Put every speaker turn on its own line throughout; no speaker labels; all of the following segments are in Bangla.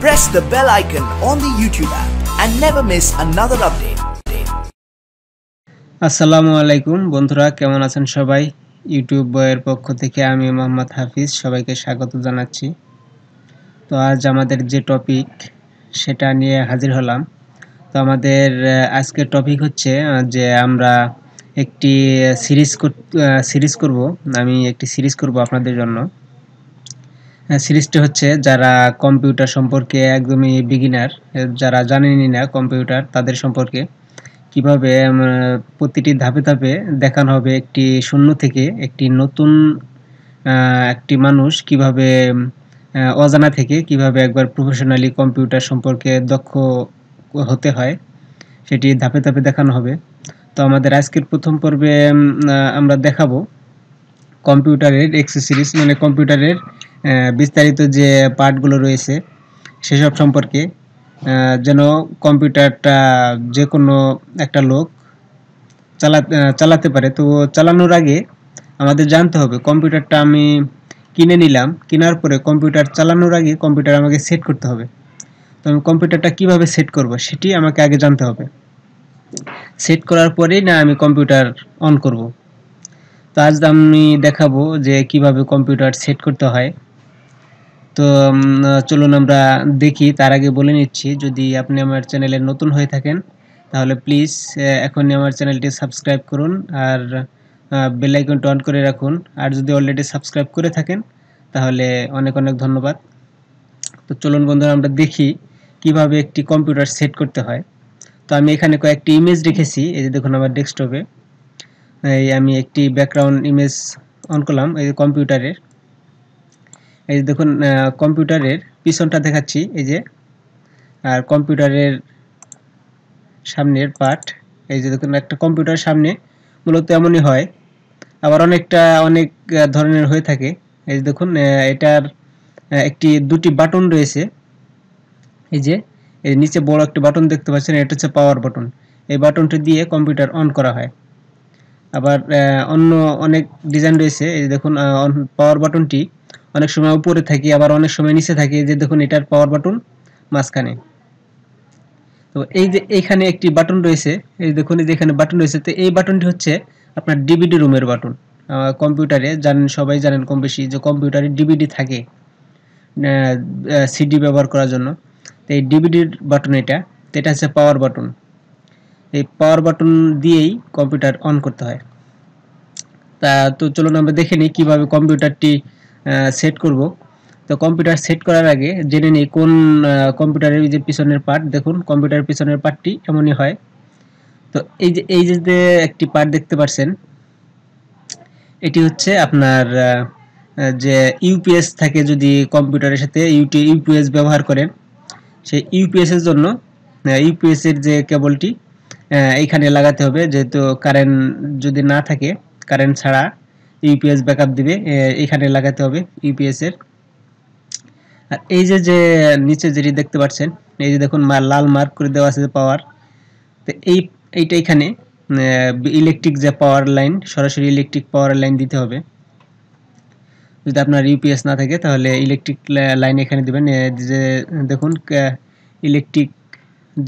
Press the bell icon on the YouTube app and never miss another update. আসসালামু আলাইকুম বন্ধুরা কেমন আছেন সবাই ইউটিউব বইয়ের পক্ষ থেকে আমি মোহাম্মদ হাফিজ সবাইকে স্বাগত জানাচ্ছি তো আজ আমাদের যে টপিক সেটা নিয়ে হাজির হলাম তো আমাদের আজকের টপিক হচ্ছে যে আমরা একটি সিরিজ সিরিজ করব আমি একটি সিরিজ করব আপনাদের জন্য সিরিজটি হচ্ছে যারা কম্পিউটার সম্পর্কে একদমই বিগিনার যারা জানেনি না কম্পিউটার তাদের সম্পর্কে কিভাবে প্রতিটি ধাপে ধাপে দেখানো হবে একটি শূন্য থেকে একটি নতুন একটি মানুষ কিভাবে অজানা থেকে কিভাবে একবার প্রফেশনালি কম্পিউটার সম্পর্কে দক্ষ হতে হয় সেটি ধাপে ধাপে দেখানো হবে তো আমাদের আজকের প্রথম পর্বে আমরা দেখাবো কম্পিউটারের এক্সেসরিজ মানে কম্পিউটারের বিস্তারিত যে পার্টগুলো রয়েছে সেসব সম্পর্কে যেন কম্পিউটারটা যে কোনো একটা লোক চালা চালাতে পারে তো চালানোর আগে আমাদের জানতে হবে কম্পিউটারটা আমি কিনে নিলাম কেনার পরে কম্পিউটার চালানোর আগে কম্পিউটার আমাকে সেট করতে হবে তো আমি কম্পিউটারটা কীভাবে সেট করব সেটি আমাকে আগে জানতে হবে সেট করার পরেই না আমি কম্পিউটার অন করব তো আজ আমি দেখাবো যে কিভাবে কম্পিউটার সেট করতে হয় তো চলুন আমরা দেখি তার আগে বলে নিচ্ছি যদি আপনি আমার চ্যানেলে নতুন হয়ে থাকেন তাহলে প্লিজ এখন আমার চ্যানেলটি সাবস্ক্রাইব করুন আর বেল আইকনটি অন করে রাখুন আর যদি অলরেডি সাবস্ক্রাইব করে থাকেন তাহলে অনেক অনেক ধন্যবাদ তো চলুন বন্ধুরা আমরা দেখি কিভাবে একটি কম্পিউটার সেট করতে হয় তো আমি এখানে কয়েকটি ইমেজ রেখেছি এই যে দেখুন আমার ডেস্কটপে এই আমি একটি ব্যাকগ্রাউন্ড ইমেজ অন করলাম এই কম্পিউটারের এই যে দেখুন কম্পিউটারের পিছনটা দেখাচ্ছি এই যে আর কম্পিউটারের সামনের পার্ট এই যে দেখুন একটা কম্পিউটার সামনে মূলত এমনই হয় আবার অনেকটা অনেক ধরনের হয়ে থাকে এই যে দেখুন এটার একটি দুটি বাটন রয়েছে এই যে এই নিচে বড় একটি বাটন দেখতে পাচ্ছেন এটা হচ্ছে পাওয়ার বাটন এই বাটনটি দিয়ে কম্পিউটার অন করা হয় আবার অন্য অনেক ডিজাইন রয়েছে এই দেখুন পাওয়ার বাটনটি অনেক সময় উপরে থাকি আবার অনেক সময় নিচে থাকি যে দেখুন এটার পাওয়ার বাটন মাঝখানে তো এই যে এইখানে একটি বাটন রয়েছে এই দেখুন যে এখানে বাটন রয়েছে তো এই বাটনটি হচ্ছে আপনার ডিভিডি রুমের বাটন কম্পিউটারে জানেন সবাই জানেন কম বেশি যে কম্পিউটারে ডিভিডি থাকে সিডি ব্যবহার করার জন্য তো এই ডিভিডির বাটন এটা তো এটা হচ্ছে পাওয়ার বাটন এই পাওয়ার বাটন দিয়েই কম্পিউটার অন করতে হয় তা তো চলুন আমরা দেখে নিই কীভাবে কম্পিউটারটি সেট করব তো কম্পিউটার সেট করার আগে জেনে নিই কোন কম্পিউটারের যে পিছনের পার্ট দেখুন কম্পিউটার পিছনের পার্টটি এমনই হয় তো এই যে এই যে একটি পার্ট দেখতে পাচ্ছেন এটি হচ্ছে আপনার যে ইউপিএস থাকে যদি কম্পিউটারের সাথে ইউটি ইউপিএস ব্যবহার করেন সেই ইউপিএসের জন্য ইউপিএসের যে কেবলটি এইখানে লাগাতে হবে যেহেতু কারেন্ট যদি না থাকে কারেন্ট ছাড়া ইউপিএস ব্যাকআপ দিবে এখানে লাগাতে হবে ইউপিএস এর আর এই যে যে নিচে যেটি দেখতে পাচ্ছেন এই যে দেখুন লাল মার্ক করে দেওয়া আছে পাওয়ার তো এই এইটা এখানে ইলেকট্রিক যে পাওয়ার লাইন সরাসরি ইলেকট্রিক পাওয়ার লাইন দিতে হবে যদি আপনার ইউপিএস না থাকে তাহলে ইলেকট্রিক লাইন এখানে দেবেন যে দেখুন ইলেকট্রিক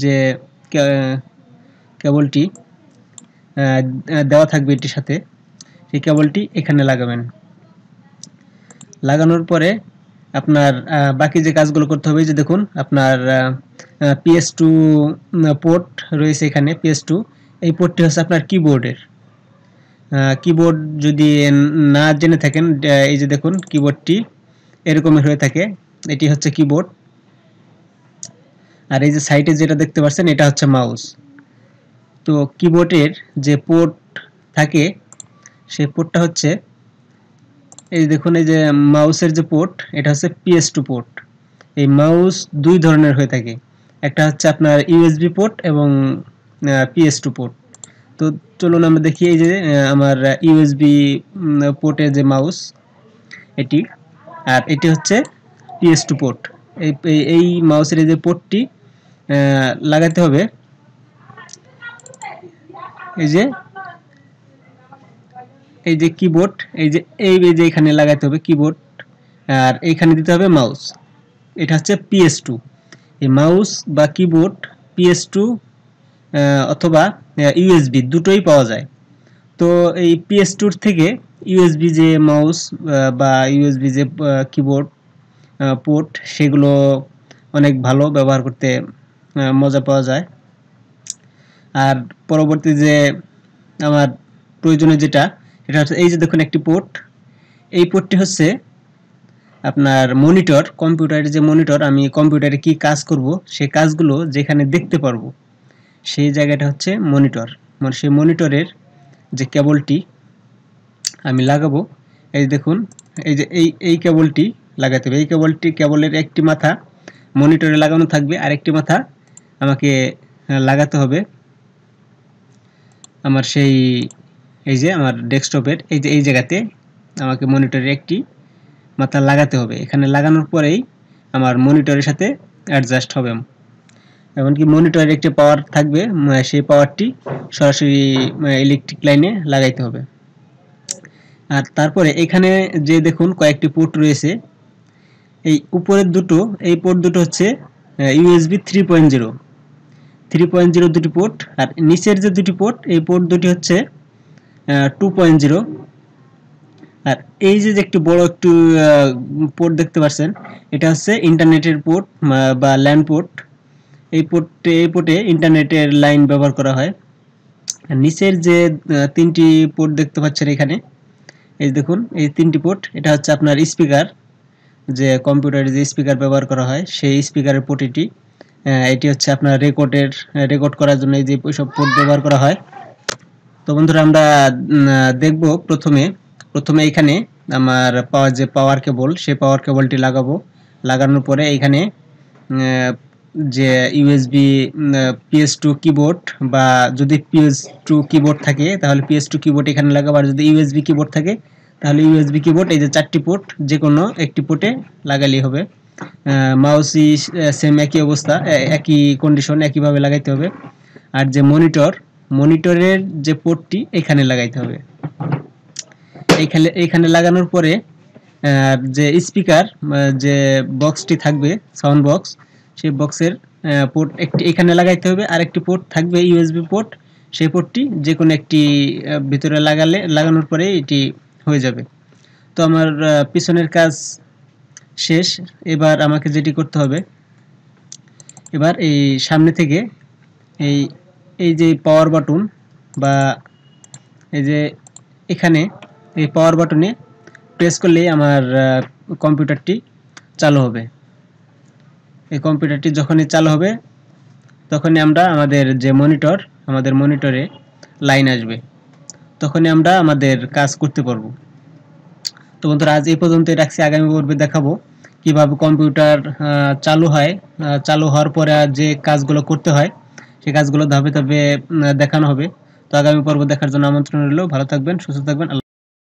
যে কেবলটি দেওয়া থাকবে এটির সাথে এই কেবলটি এখানে লাগাবেন লাগানোর পরে আপনার বাকি যে কাজগুলো করতে হবে যে দেখুন আপনার পিএস টু পোর্ট রয়েছে এখানে পিএস টু এই পোর্টটি হচ্ছে আপনার কিবোর্ডের কিবোর্ড যদি না জেনে থাকেন এই যে দেখুন কিবোর্ডটি এরকমের হয়ে থাকে এটি হচ্ছে কিবোর্ড আর এই যে সাইটে যেটা দেখতে পাচ্ছেন এটা হচ্ছে মাউস তো কিবোর্ডের যে পোর্ট থাকে সেই পোর্টটা হচ্ছে এই দেখুন এই যে মাউসের যে পোর্ট এটা হচ্ছে পিএস টু পোর্ট এই মাউস দুই ধরনের হয়ে থাকে একটা হচ্ছে আপনার ইউএসবি পোর্ট এবং পিএস টু পোর্ট তো চলুন আমরা দেখি এই যে আমার ইউএসবি পোর্টের যে মাউস এটি আর এটি হচ্ছে পিএস টু পোর্ট এই এই মাউসের যে পোর্টটি লাগাতে হবে এই যে এই যে কিবোর্ড এই যে এই যে এখানে লাগাতে হবে কিবোর্ড আর এইখানে দিতে হবে মাউস এটা হচ্ছে পিএস টু এই মাউস বা কিবোর্ড পিএস টু অথবা ইউএসবি দুটোই পাওয়া যায় তো এই পিএস টুর থেকে ইউএসবি যে মাউস বা ইউএসবি যে কিবোর্ড পোর্ট সেগুলো অনেক ভালো ব্যবহার করতে মজা পাওয়া যায় আর পরবর্তী যে আমার প্রয়োজনে যেটা এটা হচ্ছে এই যে দেখুন একটি পোর্ট এই পোর্টটি হচ্ছে আপনার মনিটর কম্পিউটারের যে মনিটর আমি কম্পিউটারে কি কাজ করব সেই কাজগুলো যেখানে দেখতে পারবো সেই জায়গাটা হচ্ছে মনিটর মানে সেই মনিটরের যে কেবলটি আমি লাগাবো এই দেখুন এই যে এই এই কেবলটি লাগাতে হবে এই কেবলটি কেবলের একটি মাথা মনিটরে লাগানো থাকবে আর একটি মাথা আমাকে লাগাতে হবে আমার সেই এই যে আমার ডেস্কটপের এই যে এই জায়গাতে আমাকে মনিটরে একটি মাথা লাগাতে হবে এখানে লাগানোর পরেই আমার মনিটরের সাথে অ্যাডজাস্ট হবে এমনকি মনিটরের একটি পাওয়ার থাকবে মানে সেই পাওয়ারটি সরাসরি ইলেকট্রিক লাইনে লাগাইতে হবে আর তারপরে এখানে যে দেখুন কয়েকটি পোর্ট রয়েছে এই উপরের দুটো এই পোর্ট দুটো হচ্ছে USB three point zero three point zero দুটি পোর্ট আর নিচের যে দুটি পোর্ট এই পোর্ট দুটি হচ্ছে টু পয়েন্ট জিরো আর এই যে একটু বড় একটু পোর্ট দেখতে পাচ্ছেন এটা হচ্ছে ইন্টারনেটের পোর্ট বা ল্যান্ড পোর্ট এই পোর্টে এই পোর্টে ইন্টারনেটের লাইন ব্যবহার করা হয় নিচের যে তিনটি পোর্ট দেখতে পাচ্ছেন এখানে এই দেখুন এই তিনটি পোর্ট এটা হচ্ছে আপনার স্পিকার যে কম্পিউটারে যে স্পিকার ব্যবহার করা হয় সেই স্পিকারের পোর্ট এটি এটি হচ্ছে আপনার রেকর্ডের রেকর্ড করার জন্য এই যে সব পোর্ট ব্যবহার করা হয় তো বন্ধুরা আমরা দেখব প্রথমে প্রথমে এখানে আমার পাওয়ার যে পাওয়ার কেবল সেই পাওয়ার কেবলটি লাগাবো লাগানোর পরে এখানে যে ইউএসবি পিএস টু কিবোর্ড বা যদি পিএস টু কিবোর্ড থাকে তাহলে পিএস টু কিবোর্ড এখানে লাগাবো আর যদি ইউএসবি কিবোর্ড থাকে তাহলে ইউএসবি কিবোর্ড এই যে চারটি পোর্ট যে কোনো একটি পোর্টে লাগালেই হবে মাউসই সেম একই অবস্থা একই কন্ডিশন একইভাবে লাগাইতে হবে আর যে মনিটর মনিটরের যে পোর্টটি এখানে লাগাইতে হবে এখানে এখানে লাগানোর পরে যে স্পিকার যে বক্সটি থাকবে সাউন্ড বক্স সেই বক্সের পোর্ট একটি এখানে লাগাইতে হবে আর একটি পোর্ট থাকবে ইউএসবি পোর্ট সেই পোর্টটি যে কোনো একটি ভিতরে লাগালে লাগানোর পরে এটি হয়ে যাবে তো আমার পিছনের কাজ শেষ এবার আমাকে যেটি করতে হবে এবার এই সামনে থেকে এই এই যে পাওয়ার বাটন বা এই যে এখানে এই পাওয়ার বাটনে প্রেস করলেই আমার কম্পিউটারটি চালু হবে এই কম্পিউটারটি যখনই চালু হবে তখনই আমরা আমাদের যে মনিটর আমাদের মনিটরে লাইন আসবে তখনই আমরা আমাদের কাজ করতে পারবো তো বন্ধুরা আজ এই পর্যন্তই রাখছি আগামী পর্বে দেখাবো কিভাবে কম্পিউটার চালু হয় চালু হওয়ার পরে যে কাজগুলো করতে হয় সেই কাজগুলো ধাপে ধাপে দেখানো হবে তো আগামী পর্ব দেখার জন্য আমন্ত্রণ রইল ভালো থাকবেন সুস্থ থাকবেন